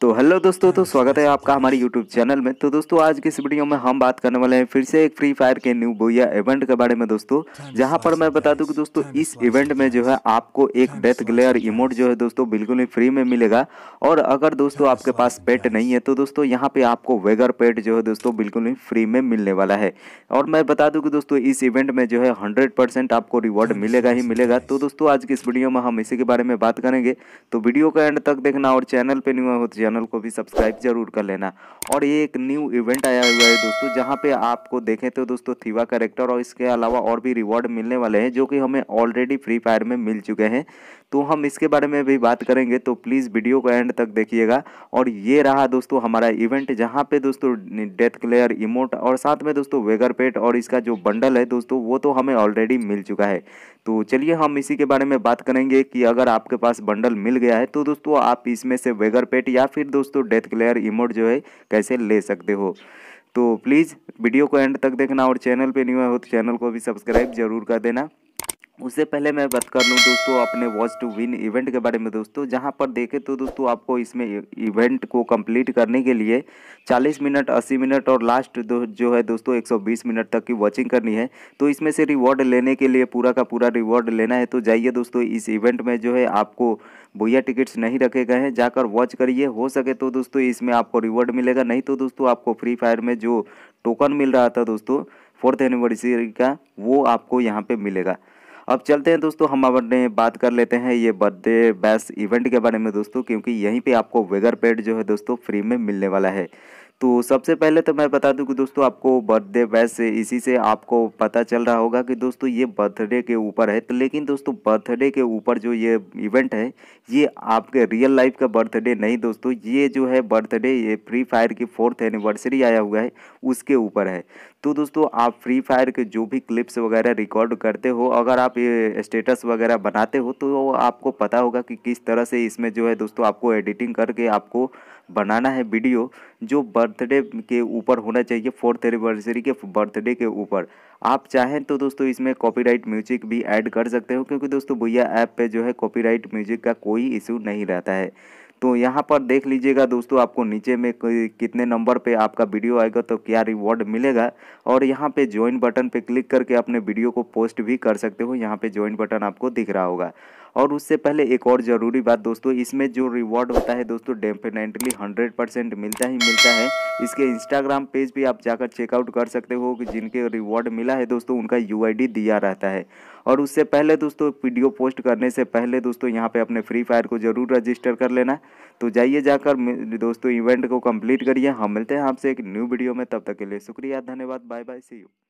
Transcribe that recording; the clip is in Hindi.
तो हेलो दोस्तों तो हाँ, स्वागत है आपका हमारे यूट्यूब चैनल में तो दोस्तों आज की इस वीडियो में हम बात करने वाले हैं फिर से एक फ्री फायर के न्यू बोया इवेंट के बारे में दोस्तों हाँ जहां पर मैं बता दूं कि दोस्तों हाँ इस इवेंट में जो है आपको एक डेथ ग्लेयर इमोट जो है दोस्तों बिल्कुल ही फ्री में मिलेगा और अगर दोस्तों आपके पास पेट नहीं है तो दोस्तों यहाँ पर आपको वेगर पेट जो है दोस्तों बिल्कुल ही फ्री में मिलने वाला है और मैं बता दूँ कि दोस्तों इस इवेंट में जो है हंड्रेड आपको रिवॉर्ड मिलेगा ही मिलेगा तो दोस्तों आज की इस वीडियो में हम इसी के बारे में बात करेंगे तो वीडियो का एंड तक देखना और चैनल पर न्यू हो तो चैनल को भी सब्सक्राइब जरूर कर लेना और ये एक न्यू इवेंट आया हुआ है दोस्तों जहाँ पे आपको देखें तो दोस्तों थीवा करेक्टर और इसके अलावा और भी रिवॉर्ड मिलने वाले हैं जो कि हमें ऑलरेडी फ्री फायर में मिल चुके हैं तो हम इसके बारे में भी बात करेंगे तो प्लीज़ वीडियो को एंड तक देखिएगा और ये रहा दोस्तों हमारा इवेंट जहाँ पे दोस्तों डेथ क्लेयर इमोट और साथ में दोस्तों वेगर पेट और इसका जो बंडल है दोस्तों वो तो हमें ऑलरेडी मिल चुका है तो चलिए हम इसी के बारे में बात करेंगे कि अगर आपके पास बंडल मिल गया है तो दोस्तों आप इसमें से वेगर पेट या फिर फिर दोस्तों डेथ क्लेयर इमोट जो है कैसे ले सकते हो तो प्लीज़ वीडियो को एंड तक देखना और चैनल पे न्यू है हो तो चैनल को भी सब्सक्राइब जरूर कर देना उससे पहले मैं बात कर लूँ दोस्तों अपने वॉच टू विन इवेंट के बारे में दोस्तों जहाँ पर देखें तो दोस्तों आपको इसमें इवेंट e- को कंप्लीट करने के लिए 40 मिनट 80 मिनट और लास्ट दो जो है दोस्तों 120 मिनट तक की वॉचिंग करनी है तो इसमें से रिवॉर्ड लेने के लिए पूरा का पूरा रिवॉर्ड लेना है तो जाइए दोस्तों इस इवेंट में जो है आपको भूया टिकट्स नहीं रखे गए हैं जाकर वॉच करिए हो सके तो दोस्तों इसमें आपको रिवॉर्ड मिलेगा नहीं तो दोस्तों आपको फ्री फायर में जो टोकन मिल रहा था दोस्तों फोर्थ एनिवर्सरी का वो आपको यहाँ पर मिलेगा अब चलते हैं दोस्तों हम अपने बात कर लेते हैं ये बर्थडे बैस इवेंट के बारे में दोस्तों क्योंकि यहीं पे आपको वेगर पेड जो है दोस्तों फ्री में मिलने वाला है तो सबसे पहले तो मैं बता दूं कि दोस्तों आपको बर्थडे वैसे इसी से आपको पता चल रहा होगा कि दोस्तों ये बर्थडे के ऊपर है तो लेकिन दोस्तों बर्थडे के ऊपर जो ये इवेंट है ये आपके रियल लाइफ का बर्थडे नहीं दोस्तों ये जो है बर्थडे ये फ्री फायर की फोर्थ एनिवर्सरी आया हुआ है उसके ऊपर है तो दोस्तों आप फ्री फायर के जो भी क्लिप्स वगैरह रिकॉर्ड करते हो अगर आप ये स्टेटस वगैरह बनाते हो तो आपको पता होगा कि किस तरह से इसमें जो है दोस्तों आपको एडिटिंग करके आपको बनाना है वीडियो जो बर्थ बर्थडे के ऊपर होना चाहिए फोर्थ एनिवर्सरी के बर्थडे के ऊपर आप चाहें तो दोस्तों इसमें कॉपीराइट म्यूजिक भी ऐड कर सकते हो क्योंकि दोस्तों भैया ऐप पे जो है कॉपीराइट म्यूजिक का कोई इशू नहीं रहता है तो यहाँ पर देख लीजिएगा दोस्तों आपको नीचे में कितने नंबर पे आपका वीडियो आएगा तो क्या रिवॉर्ड मिलेगा और यहाँ पे ज्वाइन बटन पे क्लिक करके अपने वीडियो को पोस्ट भी कर सकते हो यहाँ पे ज्वाइन बटन आपको दिख रहा होगा और उससे पहले एक और ज़रूरी बात दोस्तों इसमें जो रिवॉर्ड होता है दोस्तों डेफिनेटली हंड्रेड परसेंट मिलता ही मिलता है इसके इंस्टाग्राम पेज भी आप जाकर चेकआउट कर सकते हो कि जिनके रिवॉर्ड मिला है दोस्तों उनका यू दिया रहता है और उससे पहले दोस्तों वीडियो पोस्ट करने से पहले दोस्तों यहाँ पे अपने फ्री फायर को ज़रूर रजिस्टर कर लेना तो जाइए जाकर दोस्तों इवेंट को कंप्लीट करिए हम मिलते हैं आपसे एक न्यू वीडियो में तब तक के लिए शुक्रिया धन्यवाद बाय बाय सी यू